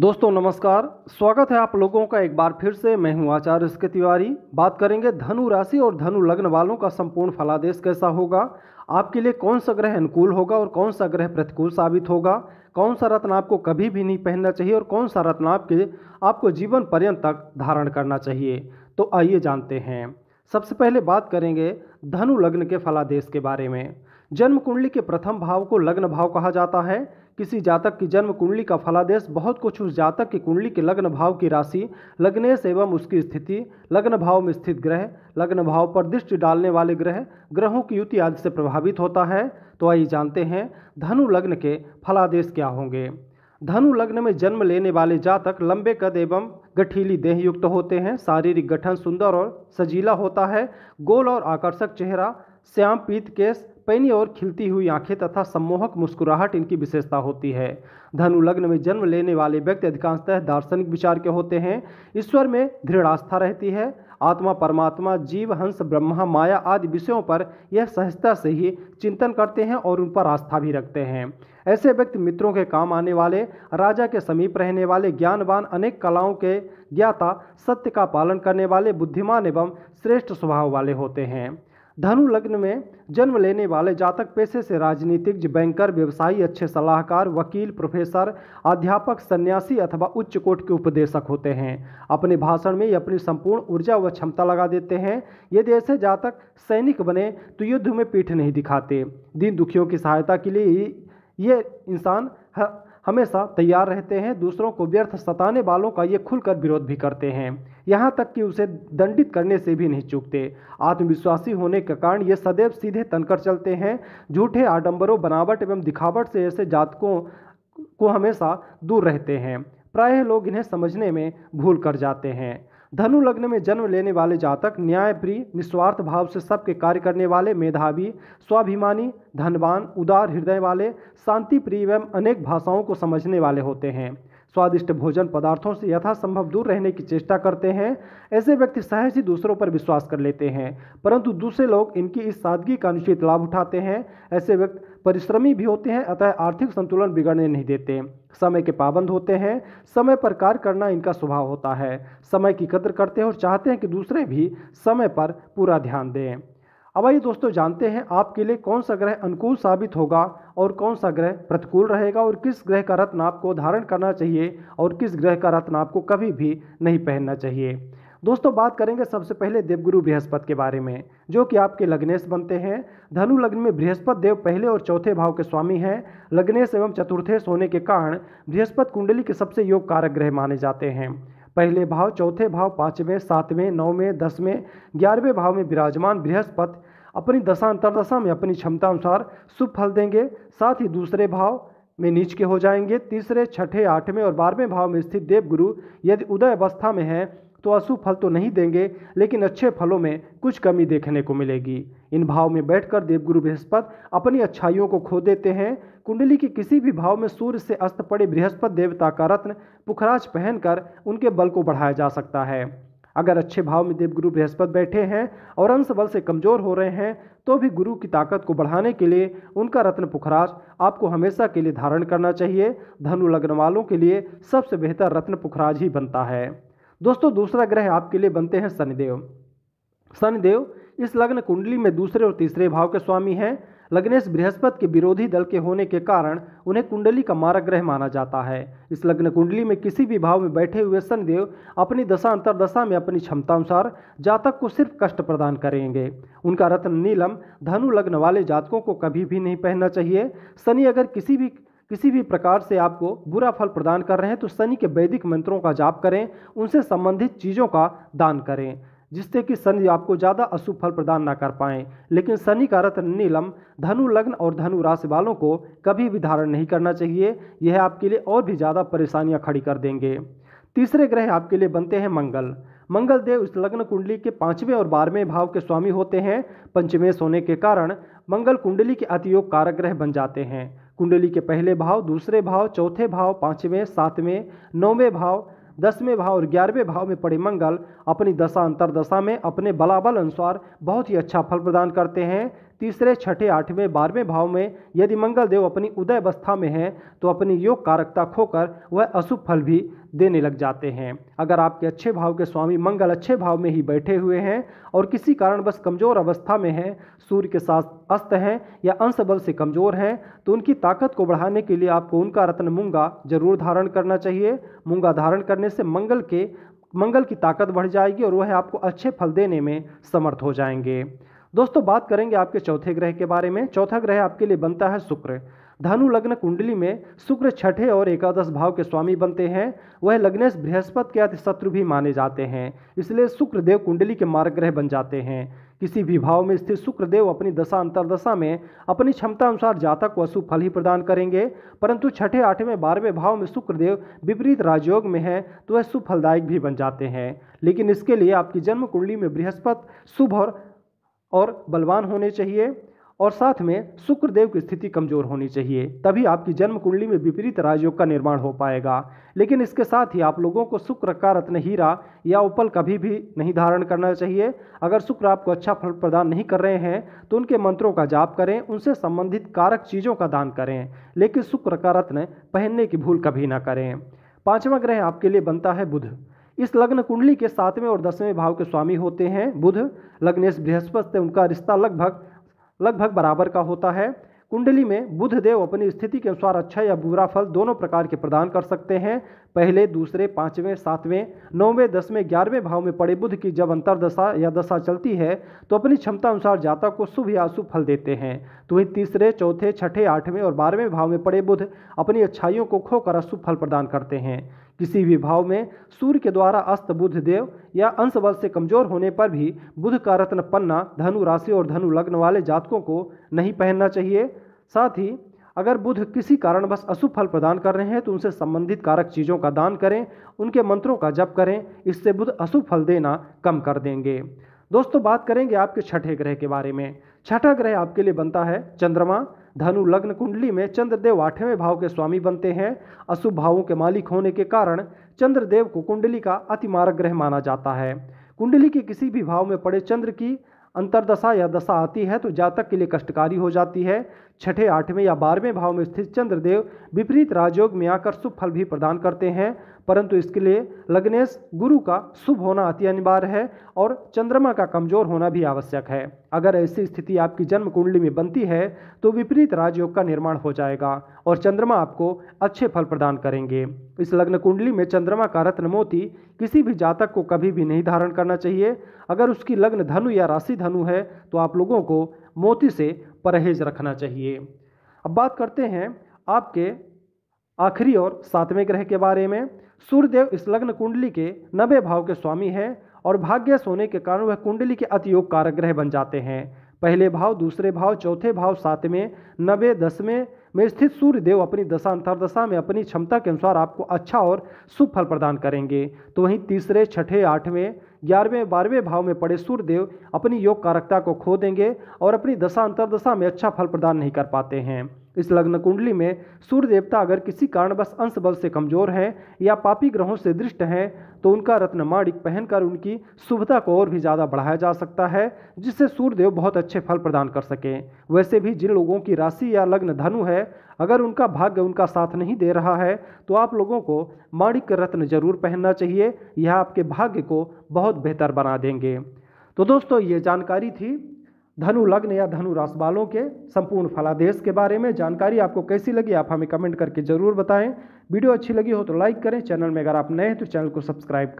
दोस्तों नमस्कार स्वागत है आप लोगों का एक बार फिर से मैं हूं आचार्य इसके तिवारी बात करेंगे धनु राशि और धनु लग्न वालों का संपूर्ण फलादेश कैसा होगा आपके लिए कौन सा ग्रह अनुकूल होगा और कौन सा ग्रह प्रतिकूल साबित होगा कौन सा रत्न आपको कभी भी नहीं पहनना चाहिए और कौन सा रत्न आपके आपको जीवन पर्यंत तक धारण करना चाहिए तो आइए जानते हैं सबसे पहले बात करेंगे धनु लग्न के फलादेश के बारे में जन्म कुंडली के प्रथम भाव को लग्न भाव कहा जाता है किसी जातक की जन्म कुंडली का फलादेश बहुत कुछ उस जातक की कुंडली के लग्न भाव की राशि लग्नेश एवं उसकी स्थिति लग्न भाव में स्थित ग्रह लग्न भाव पर दृष्टि डालने वाले ग्रह ग्रहों की युति आदि से प्रभावित होता है तो आइए जानते हैं धनु लग्न के फलादेश क्या होंगे धनु लग्न में जन्म लेने वाले जातक लंबे कद एवं गठीली देह युक्त होते हैं शारीरिक गठन सुंदर और सजीला होता है गोल और आकर्षक चेहरा श्याम पीत केस पैनी और खिलती हुई आंखें तथा सम्मोहक मुस्कुराहट इनकी विशेषता होती है धनु लग्न में जन्म लेने वाले व्यक्ति अधिकांशतः दार्शनिक विचार के होते हैं ईश्वर में दृढ़ आस्था रहती है आत्मा परमात्मा जीव हंस ब्रह्मा माया आदि विषयों पर यह सहजता से ही चिंतन करते हैं और उन पर आस्था भी रखते हैं ऐसे व्यक्ति मित्रों के काम आने वाले राजा के समीप रहने वाले ज्ञानवान अनेक कलाओं के ज्ञाता सत्य का पालन करने वाले बुद्धिमान एवं श्रेष्ठ स्वभाव वाले होते हैं धनु लग्न में जन्म लेने वाले जातक पेशे से राजनीतिज्ञ बैंकर व्यवसायी अच्छे सलाहकार वकील प्रोफेसर अध्यापक सन्यासी अथवा उच्च कोट के उपदेशक होते हैं अपने भाषण में ये अपनी संपूर्ण ऊर्जा व क्षमता लगा देते हैं यदि ऐसे जातक सैनिक बने तो युद्ध में पीठ नहीं दिखाते दिन दुखियों की सहायता के लिए ये इंसान हमेशा तैयार रहते हैं दूसरों को व्यर्थ सताने वालों का ये खुलकर विरोध भी करते हैं यहाँ तक कि उसे दंडित करने से भी नहीं चूकते आत्मविश्वासी होने के कारण ये सदैव सीधे तनकर चलते हैं झूठे आडंबरों बनावट एवं दिखावट से ऐसे जातकों को हमेशा दूर रहते हैं प्रायः लोग इन्हें समझने में भूल कर जाते हैं धनु लग्न में जन्म लेने वाले जातक न्यायप्रिय निस्वार्थ भाव से सबके कार्य करने वाले मेधावी स्वाभिमानी धनवान उदार हृदय वाले शांति प्रिय एवं अनेक भाषाओं को समझने वाले होते हैं स्वादिष्ट भोजन पदार्थों से यथासंभव दूर रहने की चेष्टा करते हैं ऐसे व्यक्ति सहज ही दूसरों पर विश्वास कर लेते हैं परंतु दूसरे लोग इनकी इस सादगी का अनुचित लाभ उठाते हैं ऐसे व्यक्ति परिश्रमी भी होते हैं अतः आर्थिक संतुलन बिगड़ने नहीं देते समय के पाबंद होते हैं समय पर कार्य करना इनका स्वभाव होता है समय की कदर करते हैं और चाहते हैं कि दूसरे भी समय पर पूरा ध्यान दें अब आइए दोस्तों जानते हैं आपके लिए कौन सा ग्रह अनुकूल साबित होगा और कौन सा ग्रह प्रतिकूल रहेगा और किस ग्रह का रत्न आपको धारण करना चाहिए और किस ग्रह का रत्न आपको कभी भी नहीं पहनना चाहिए दोस्तों बात करेंगे सबसे पहले देवगुरु बृहस्पति के बारे में जो कि आपके लग्नेश बनते हैं धनु लग्न में बृहस्पति देव पहले और चौथे भाव के स्वामी हैं लग्नेश एवं चतुर्थेश होने के कारण बृहस्पति कुंडली के सबसे योग कारक ग्रह माने जाते हैं पहले भाव चौथे भाव पाँचवें सातवें नौवें दसवें ग्यारहवें भाव में विराजमान बृहस्पति अपनी दशा अंतरदशा में अपनी क्षमता अनुसार शुभ फल देंगे साथ ही दूसरे भाव में नीच के हो जाएंगे तीसरे छठे आठवें और बारहवें भाव में स्थित देवगुरु यदि उदय अवस्था में हैं तो अशुभ फल तो नहीं देंगे लेकिन अच्छे फलों में कुछ कमी देखने को मिलेगी इन भाव में बैठकर देवगुरु बृहस्पति अपनी अच्छाइयों को खो देते हैं कुंडली के किसी भी भाव में सूर्य से अस्त पड़े बृहस्पति देवता का रत्न पुखराज पहनकर उनके बल को बढ़ाया जा सकता है अगर अच्छे भाव में देवगुरु बृहस्पति बैठे हैं और अंश बल से कमजोर हो रहे हैं तो भी गुरु की ताकत को बढ़ाने के लिए उनका रत्न पुखराज आपको हमेशा के लिए धारण करना चाहिए धनु लग्न वालों के लिए सबसे बेहतर रत्न पुखराज ही बनता है दोस्तों दूसरा ग्रह आपके लिए बनते हैं शनिदेव शनिदेव इस लग्न कुंडली में दूसरे और तीसरे भाव के स्वामी हैं लग्नेश बृहस्पति के विरोधी दल के होने के कारण उन्हें कुंडली का मारक ग्रह माना जाता है इस लग्न कुंडली में किसी भी भाव में बैठे हुए शनिदेव अपनी दशा अंतरदशा में अपनी क्षमता अनुसार जातक को सिर्फ कष्ट प्रदान करेंगे उनका रत्न नीलम धनु लग्न वाले जातकों को कभी भी नहीं पहनना चाहिए शनि अगर किसी भी किसी भी प्रकार से आपको बुरा फल प्रदान कर रहे हैं तो शनि के वैदिक मंत्रों का जाप करें उनसे संबंधित चीज़ों का दान करें जिससे कि शनि आपको ज़्यादा अशुभ फल प्रदान ना कर पाएँ लेकिन शनि का रत्न नीलम धनु लग्न और धनु राशि वालों को कभी भी धारण नहीं करना चाहिए यह आपके लिए और भी ज़्यादा परेशानियाँ खड़ी कर देंगे तीसरे ग्रह आपके लिए बनते हैं मंगल मंगल देव इस लग्न कुंडली के पाँचवें और बारहवें भाव के स्वामी होते हैं पंचमेश होने के कारण मंगल कुंडली के अतियोग कारक ग्रह बन जाते हैं कुंडली के पहले भाव दूसरे भाव चौथे भाव पाँचवें सातवें नौवें भाव दसवें भाव और ग्यारहवें भाव में पड़े मंगल अपनी दशा अंतर दशा में अपने बलाबल अनुसार बहुत ही अच्छा फल प्रदान करते हैं तीसरे छठे आठवें बारहवें भाव में यदि मंगल देव अपनी उदय अवस्था में हैं तो अपनी योग कारकता खोकर वह अशुभ फल भी देने लग जाते हैं अगर आपके अच्छे भाव के स्वामी मंगल अच्छे भाव में ही बैठे हुए हैं और किसी कारणवश कमज़ोर अवस्था में हैं सूर्य के साथ अस्त हैं या अंश बल से कमज़ोर हैं तो उनकी ताकत को बढ़ाने के लिए आपको उनका रत्न मूंगा जरूर धारण करना चाहिए मूंगा धारण करने से मंगल के मंगल की ताकत बढ़ जाएगी और वह आपको अच्छे फल देने में समर्थ हो जाएंगे दोस्तों बात करेंगे आपके चौथे ग्रह के बारे में चौथा ग्रह आपके लिए बनता है शुक्र धनु लग्न कुंडली में शुक्र छठे और एकादश भाव के स्वामी बनते हैं वह लग्नेश बृहस्पति के अति शत्रु भी माने जाते हैं इसलिए शुक्र देव कुंडली के मार्ग ग्रह बन जाते हैं किसी भी भाव में स्थित शुक्रदेव अपनी दशा अंतरदशा में अपनी क्षमता अनुसार जातक को अशुभ फल ही प्रदान करेंगे परंतु छठे आठवें बारहवें भाव में शुक्रदेव विपरीत राजयोग में है तो वह शुभ फलदायक भी बन जाते हैं लेकिन इसके लिए आपकी जन्म कुंडली में बृहस्पति शुभ और बलवान होने चाहिए और साथ में शुक्रदेव की स्थिति कमजोर होनी चाहिए तभी आपकी जन्म कुंडली में विपरीत राजयोग का निर्माण हो पाएगा लेकिन इसके साथ ही आप लोगों को शुक्र का रत्न हीरा या उपल कभी भी नहीं धारण करना चाहिए अगर शुक्र आपको अच्छा फल प्रदान नहीं कर रहे हैं तो उनके मंत्रों का जाप करें उनसे संबंधित कारक चीज़ों का दान करें लेकिन शुक्र का रत्न पहनने की भूल कभी ना करें पाँचवा ग्रह आपके लिए बनता है बुध इस लग्न कुंडली के सातवें और दसवें भाव के स्वामी होते हैं बुध लग्नेश बृहस्पति से उनका रिश्ता लगभग लगभग बराबर का होता है कुंडली में बुध देव अपनी स्थिति के अनुसार अच्छा या बुरा फल दोनों प्रकार के प्रदान कर सकते हैं पहले दूसरे पाँचवें सातवें नौवें दसवें ग्यारहवें भाव में पड़े बुध की जब अंतरदशा या दशा चलती है तो अपनी क्षमता अनुसार जातक को शुभ या अशुभ फल देते हैं तो वहीं तीसरे चौथे छठे आठवें और बारहवें भाव में पड़े बुध अपनी अच्छाइयों को खोकर अशुभ फल प्रदान करते हैं किसी भी भाव में सूर्य के द्वारा अस्त बुध देव या अंश बल से कमजोर होने पर भी बुध का रत्न पन्ना धनु राशि और धनु लग्न वाले जातकों को नहीं पहनना चाहिए साथ ही अगर बुध किसी कारणवश अशुभ फल प्रदान कर रहे हैं तो उनसे संबंधित कारक चीज़ों का दान करें उनके मंत्रों का जप करें इससे बुध अशुभ फल देना कम कर देंगे दोस्तों बात करेंगे आपके छठे ग्रह के बारे में छठा ग्रह आपके लिए बनता है चंद्रमा धनु लग्न कुंडली में चंद्रदेव आठवें भाव के स्वामी बनते हैं अशुभ भावों के मालिक होने के कारण चंद्रदेव को कुंडली का अतिमारक ग्रह माना जाता है कुंडली के किसी भी भाव में पड़े चंद्र की अंतरदशा या दशा आती है तो जातक के लिए कष्टकारी हो जाती है छठे आठवें या बारहवें भाव में स्थित चंद्रदेव विपरीत राजयोग में आकर शुभ फल भी प्रदान करते हैं परंतु इसके लिए लग्नेश गुरु का शुभ होना अति अनिवार्य है और चंद्रमा का कमजोर होना भी आवश्यक है अगर ऐसी स्थिति आपकी जन्म कुंडली में बनती है तो विपरीत राजयोग का निर्माण हो जाएगा और चंद्रमा आपको अच्छे फल प्रदान करेंगे इस लग्न कुंडली में चंद्रमा का रत्न मोती किसी भी जातक को कभी भी नहीं धारण करना चाहिए अगर उसकी लग्न धनु या राशि धनु है तो आप लोगों को मोती से परहेज रखना चाहिए अब बात करते हैं आपके आखिरी और सातवें ग्रह के बारे में सूर्यदेव इस लग्न कुंडली के नवे भाव के स्वामी हैं और भाग्य सोने के कारण वह कुंडली के अतियोग कारक ग्रह बन जाते हैं पहले भाव दूसरे भाव चौथे भाव सातवें नबे दसवें में स्थित सूर्य देव अपनी दशा अंतरदशा में अपनी क्षमता के अनुसार आपको अच्छा और शुभ फल प्रदान करेंगे तो वहीं तीसरे छठे आठवें ग्यारहवें बारहवें भाव में पड़े सूर्यदेव अपनी योग कारकता को खो देंगे और अपनी दशा अंतरदशा में अच्छा फल प्रदान नहीं कर पाते हैं इस लग्न कुंडली में सूर्य देवता अगर किसी कारणवश अंश बल से कमजोर हैं या पापी ग्रहों से दृष्ट हैं तो उनका रत्न माणिक पहनकर उनकी शुभता को और भी ज़्यादा बढ़ाया जा सकता है जिससे सूर्यदेव बहुत अच्छे फल प्रदान कर सकें वैसे भी जिन लोगों की राशि या लग्न धनु है अगर उनका भाग्य उनका साथ नहीं दे रहा है तो आप लोगों को माणिक रत्न जरूर पहनना चाहिए यह आपके भाग्य को बहुत बेहतर बना देंगे तो दोस्तों ये जानकारी थी धनु लग्न या धनु राशि वालों के संपूर्ण फलादेश के बारे में जानकारी आपको कैसी लगी आप हमें कमेंट करके ज़रूर बताएं वीडियो अच्छी लगी हो तो लाइक करें चैनल में अगर आप नए हैं तो चैनल को सब्सक्राइब करें